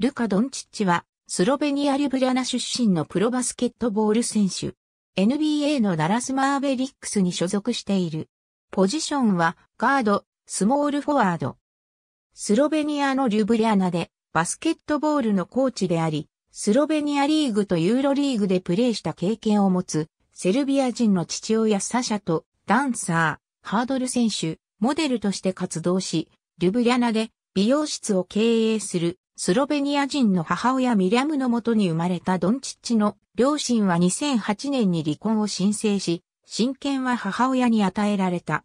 ルカ・ドンチッチは、スロベニア・リュブリャナ出身のプロバスケットボール選手。NBA のダラスマーベリックスに所属している。ポジションは、ガード、スモールフォワード。スロベニアのリュブリャナで、バスケットボールのコーチであり、スロベニアリーグとユーロリーグでプレーした経験を持つ、セルビア人の父親サシャと、ダンサー、ハードル選手、モデルとして活動し、リュブリャナで美容室を経営するスロベニア人の母親ミリャムのもとに生まれたドンチッチの両親は2008年に離婚を申請し、親権は母親に与えられた。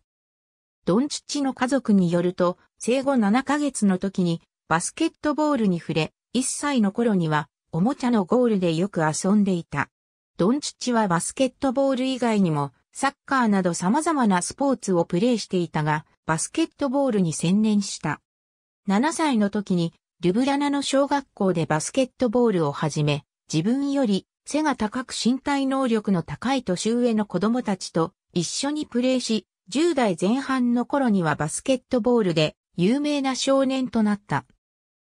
ドンチッチの家族によると、生後7ヶ月の時にバスケットボールに触れ、1歳の頃にはおもちゃのゴールでよく遊んでいた。ドンチッチはバスケットボール以外にもサッカーなど様々なスポーツをプレーしていたが、バスケットボールに専念した。7歳の時にリュブラナの小学校でバスケットボールを始め、自分より背が高く身体能力の高い年上の子供たちと一緒にプレーし、10代前半の頃にはバスケットボールで有名な少年となった。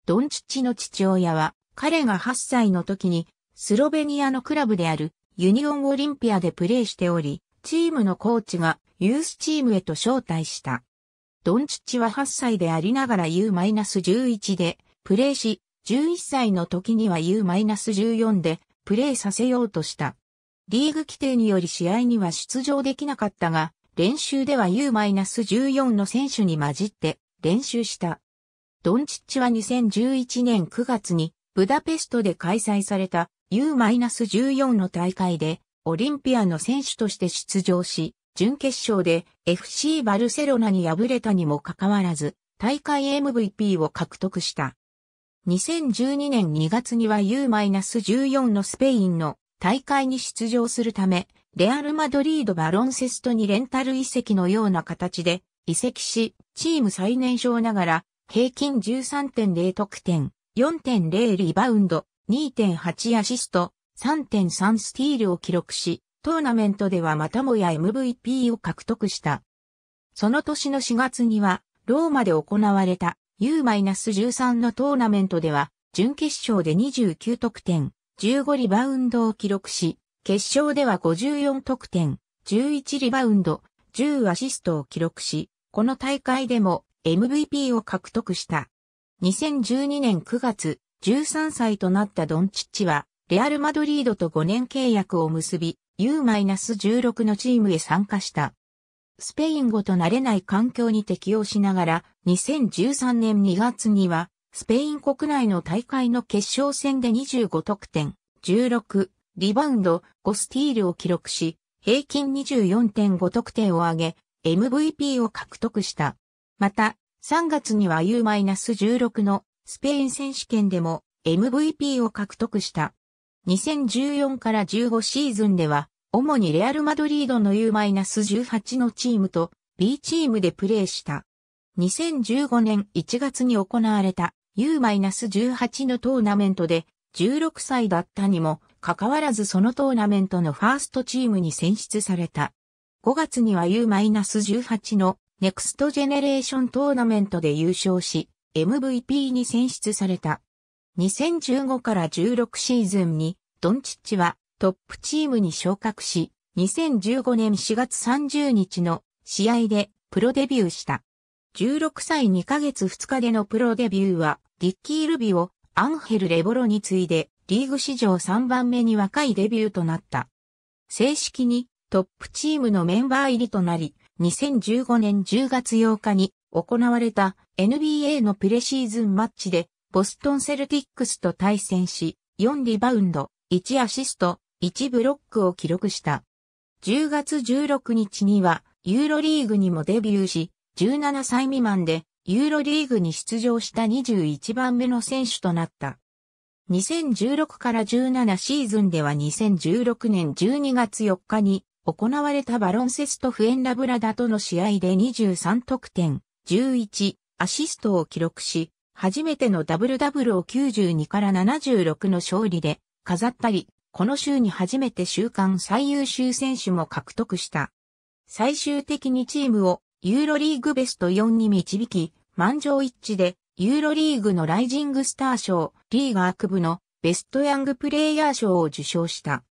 ドンチッチの父親は、彼が8歳の時に、スロベニアのクラブであるユニオンオリンピアでプレーしており、チームのコーチがユースチームへと招待した。ドンチッチは8歳でありながら U-11 で、プレーし、11歳の時には U-14 でプレーさせようとした。リーグ規定により試合には出場できなかったが、練習では U-14 の選手に混じって練習した。ドンチッチは2011年9月にブダペストで開催された U-14 の大会でオリンピアの選手として出場し、準決勝で FC バルセロナに敗れたにもかかわらず、大会 MVP を獲得した。2012年2月には U-14 のスペインの大会に出場するため、レアル・マドリード・バロンセストにレンタル移籍のような形で移籍し、チーム最年少ながら平均13.0得点、4.0リバウンド、2.8アシスト、3.3スティールを記録し、トーナメントではまたもや MVP を獲得した。その年の4月には、ローマで行われた U-13 のトーナメントでは、準決勝で29得点、15リバウンドを記録し、決勝では54得点、11リバウンド、10アシストを記録し、この大会でも MVP を獲得した。2012年9月、13歳となったドンチッチは、レアル・マドリードと5年契約を結び、U-16 のチームへ参加した。スペイン語と慣れない環境に適応しながら、2013年2月には、スペイン国内の大会の決勝戦で25得点、16、リバウンド、5スティールを記録し、平均24.5得点を上げ、MVP を獲得した。また、3月には U-16 のスペイン選手権でも MVP を獲得した。2014から15シーズンでは主にレアル・マドリードの U-18 のチームと B チームでプレーした。2015年1月に行われた U-18 のトーナメントで16歳だったにもかかわらずそのトーナメントのファーストチームに選出された。5月には U-18 のネクストジェネレーショントーナメントで優勝し MVP に選出された。2015から16シーズンにドンチッチはトップチームに昇格し、2015年4月30日の試合でプロデビューした。16歳2ヶ月2日でのプロデビューは、リッキー・ルビをアンヘル・レボロに次いで、リーグ史上3番目に若いデビューとなった。正式にトップチームのメンバー入りとなり、2015年10月8日に行われた NBA のプレシーズンマッチで、ボストンセルティックスと対戦し、4リバウンド、1アシスト、1ブロックを記録した。10月16日にはユーロリーグにもデビューし、17歳未満でユーロリーグに出場した21番目の選手となった。2016から17シーズンでは2016年12月4日に行われたバロンセストフエンラブラダとの試合で23得点、11アシストを記録し、初めてのダブルダブルを92から76の勝利で飾ったり、この週に初めて週間最優秀選手も獲得した。最終的にチームをユーロリーグベスト4に導き、満場一致でユーロリーグのライジングスター賞、リーガー区部のベストヤングプレイヤー賞を受賞した。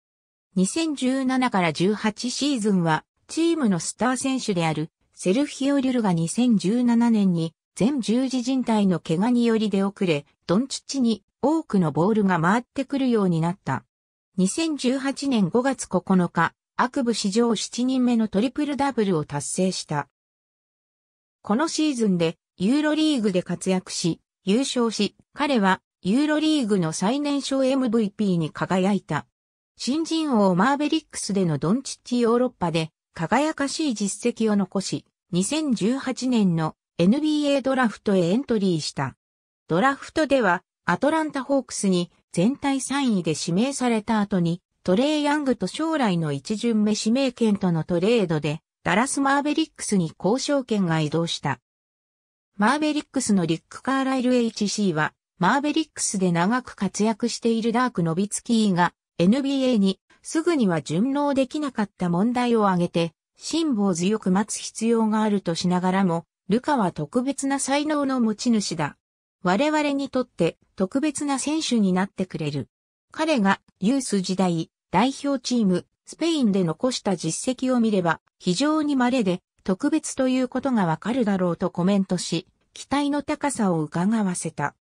2017から18シーズンは、チームのスター選手であるセルフィオ・リュルが2017年に全十字人体の怪我により出遅れ、ドンチッチに多くのボールが回ってくるようになった。2018年5月9日、悪部史上7人目のトリプルダブルを達成した。このシーズンでユーロリーグで活躍し、優勝し、彼はユーロリーグの最年少 MVP に輝いた。新人王マーベリックスでのドンチッチヨーロッパで輝かしい実績を残し、2018年の NBA ドラフトへエントリーした。ドラフトではアトランタホークスに全体3位で指名された後に、トレイ・ヤングと将来の一巡目指名権とのトレードで、ダラス・マーベリックスに交渉権が移動した。マーベリックスのリック・カーライル HC は、マーベリックスで長く活躍しているダーク・ノビツキーが、NBA にすぐには順応できなかった問題を挙げて、辛抱強く待つ必要があるとしながらも、ルカは特別な才能の持ち主だ。我々にとって特別な選手になってくれる。彼がユース時代代表チームスペインで残した実績を見れば非常に稀で特別ということがわかるだろうとコメントし期待の高さを伺わせた。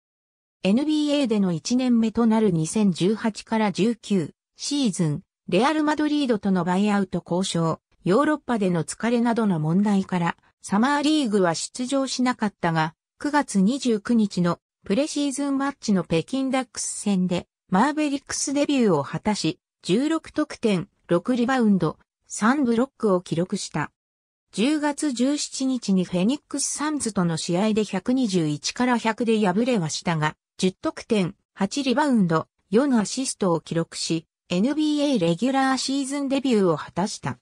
NBA での1年目となる2018から19シーズンレアル・マドリードとのバイアウト交渉、ヨーロッパでの疲れなどの問題からサマーリーグは出場しなかったが9月29日のプレシーズンマッチの北京ダックス戦でマーベリックスデビューを果たし、16得点、6リバウンド、3ブロックを記録した。10月17日にフェニックスサンズとの試合で121から100で敗れはしたが、10得点、8リバウンド、4アシストを記録し、NBA レギュラーシーズンデビューを果たした。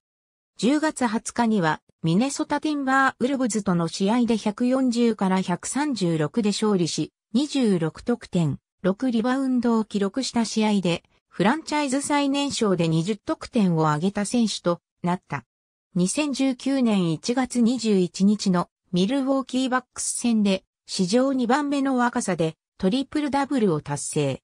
10月20日にはミネソタティンバーウルブズとの試合で140から136で勝利し、26得点、6リバウンドを記録した試合で、フランチャイズ最年少で20得点を挙げた選手となった。2019年1月21日のミルウォーキーバックス戦で史上2番目の若さでトリプルダブルを達成。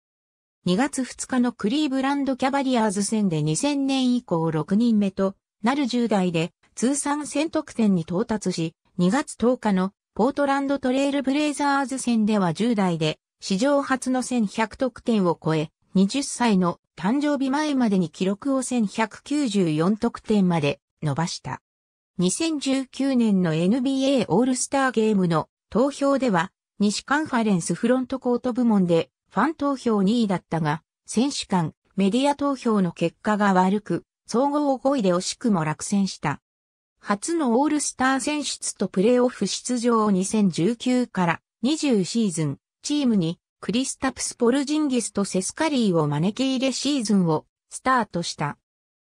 2月2日のクリーブランドキャバリアーズ戦で2000年以降6人目となる10代で通算1000得点に到達し、2月10日のポートランドトレイルブレイザーズ戦では10代で史上初の1100得点を超え、20歳の誕生日前までに記録を1194得点まで伸ばした。2019年の NBA オールスターゲームの投票では、西カンファレンスフロントコート部門でファン投票2位だったが、選手間、メディア投票の結果が悪く、総合5位で惜しくも落選した。初のオールスター選出とプレーオフ出場を2019から20シーズン、チームにクリスタプス・ポルジンギスとセスカリーを招き入れシーズンをスタートした。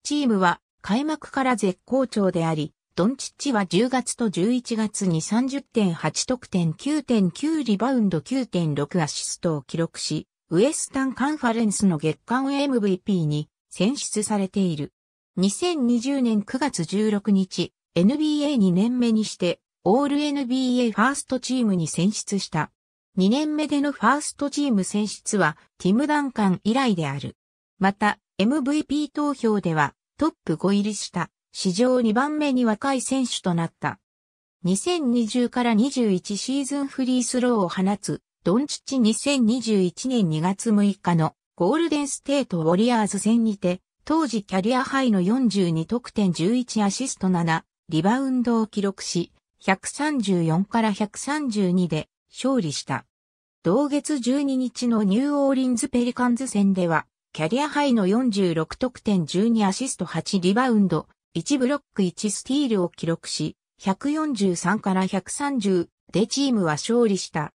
チームは開幕から絶好調であり、ドンチッチは10月と11月に30.8得点9.9リバウンド9.6アシストを記録し、ウエスタンカンファレンスの月間 MVP に選出されている。2020年9月16日、NBA2 年目にして、オール NBA ファーストチームに選出した。2年目でのファーストチーム選出は、ティム・ダンカン以来である。また、MVP 投票では、トップ5入りした、史上2番目に若い選手となった。2020から21シーズンフリースローを放つ、ドンチッチ2021年2月6日のゴールデンステートウォリアーズ戦にて当時キャリアハイの42得点11アシスト7、リバウンドを記録し、134から132で勝利した。同月12日のニューオーリンズペリカンズ戦では、キャリアハイの46得点12アシスト8リバウンド、1ブロック1スティールを記録し、143から130でチームは勝利した。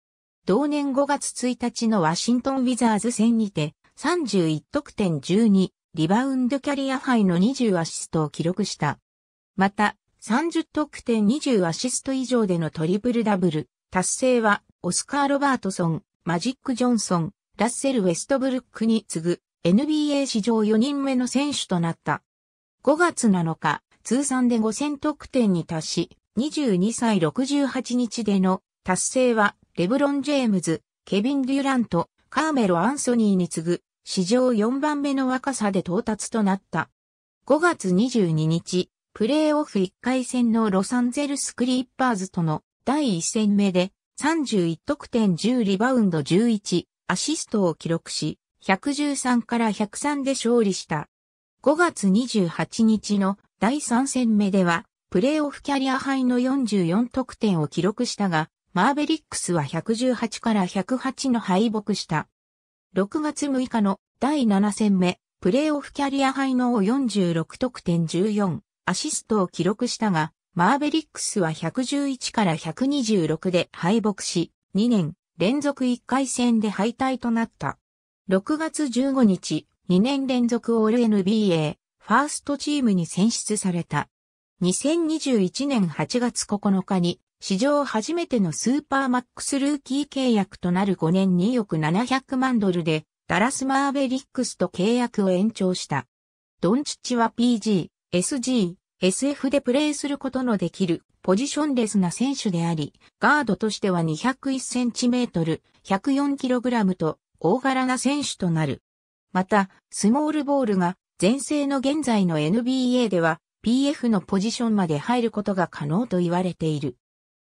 同年5月1日のワシントンウィザーズ戦にて、31得点12リバウンドキャリアハイの20アシストを記録した。また、30得点20アシスト以上でのトリプルダブル達成は、オスカー・ロバートソン、マジック・ジョンソン、ラッセル・ウェストブルックに次ぐ NBA 史上4人目の選手となった。5月7日、通算で5000得点に達し、22歳68日での達成は、レブロン・ジェームズ、ケビン・デュラント、カーメロ・アンソニーに次ぐ史上4番目の若さで到達となった。5月22日、プレーオフ1回戦のロサンゼルスクリッパーズとの第1戦目で31得点10リバウンド11アシストを記録し、113から103で勝利した。5月28日の第3戦目では、プレーオフキャリア杯の44得点を記録したが、マーベリックスは118から108の敗北した。6月6日の第7戦目、プレーオフキャリアハイの46得点14アシストを記録したが、マーベリックスは111から126で敗北し、2年連続1回戦で敗退となった。6月15日、2年連続オール NBA ファーストチームに選出された。2021年8月9日に史上初めてのスーパーマックスルーキー契約となる5年2億700万ドルで、ダラスマーベリックスと契約を延長した。ドンチッチは PG、SG、SF でプレーすることのできるポジションレスな選手であり、ガードとしては2 0 1トル、1 0 4ラムと大柄な選手となる。また、スモールボールが前世の現在の NBA では PF のポジションまで入ることが可能と言われている。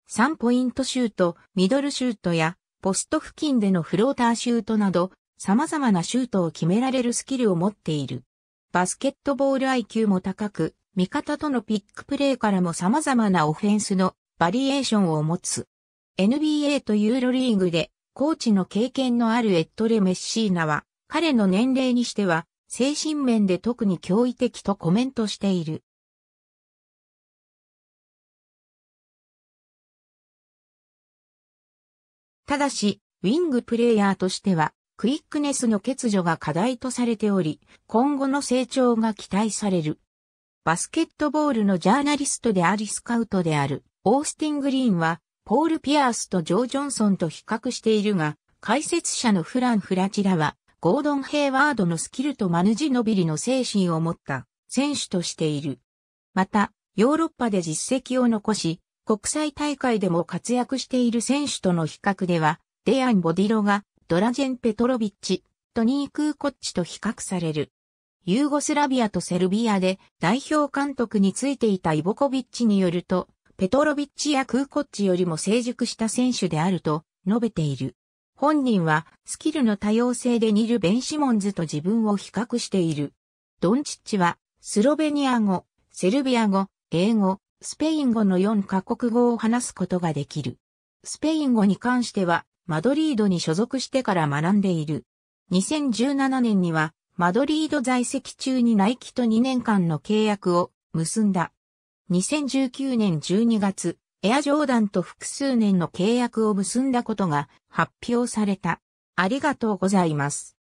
3ポイントシュート、ミドルシュートや、ポスト付近でのフローターシュートなど、様々なシュートを決められるスキルを持っている。バスケットボール IQ も高く、味方とのピックプレーからも様々なオフェンスのバリエーションを持つ。NBA とユーロリーグでコーチの経験のあるエットレ・メッシーナは彼の年齢にしては精神面で特に驚異的とコメントしている。ただし、ウィングプレイヤーとしては、クイックネスの欠如が課題とされており、今後の成長が期待される。バスケットボールのジャーナリストでありスカウトである、オースティン・グリーンは、ポール・ピアースとジョー・ジョンソンと比較しているが、解説者のフラン・フラチラは、ゴードン・ヘイワードのスキルとマヌジノビリの精神を持った選手としている。また、ヨーロッパで実績を残し、国際大会でも活躍している選手との比較では、デアン・ボディロがドラジェン・ペトロビッチ、トニー・クーコッチと比較される。ユーゴスラビアとセルビアで代表監督についていたイボコビッチによると、ペトロビッチやクーコッチよりも成熟した選手であると述べている。本人はスキルの多様性で似るベンシモンズと自分を比較している。ドンチッチはスロベニア語、セルビア語、英語、スペイン語の4カ国語を話すことができる。スペイン語に関しては、マドリードに所属してから学んでいる。2017年には、マドリード在籍中にナイキと2年間の契約を結んだ。2019年12月、エアジョーダンと複数年の契約を結んだことが発表された。ありがとうございます。